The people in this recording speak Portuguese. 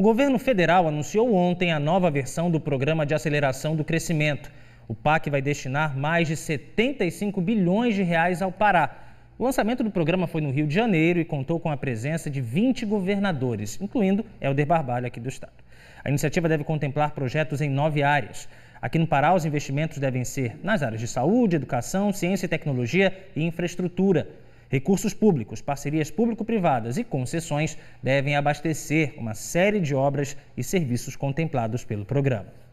O governo federal anunciou ontem a nova versão do Programa de Aceleração do Crescimento. O PAC vai destinar mais de 75 bilhões de reais ao Pará. O lançamento do programa foi no Rio de Janeiro e contou com a presença de 20 governadores, incluindo Helder Barbalho aqui do estado. A iniciativa deve contemplar projetos em nove áreas. Aqui no Pará, os investimentos devem ser nas áreas de saúde, educação, ciência e tecnologia e infraestrutura. Recursos públicos, parcerias público-privadas e concessões devem abastecer uma série de obras e serviços contemplados pelo programa.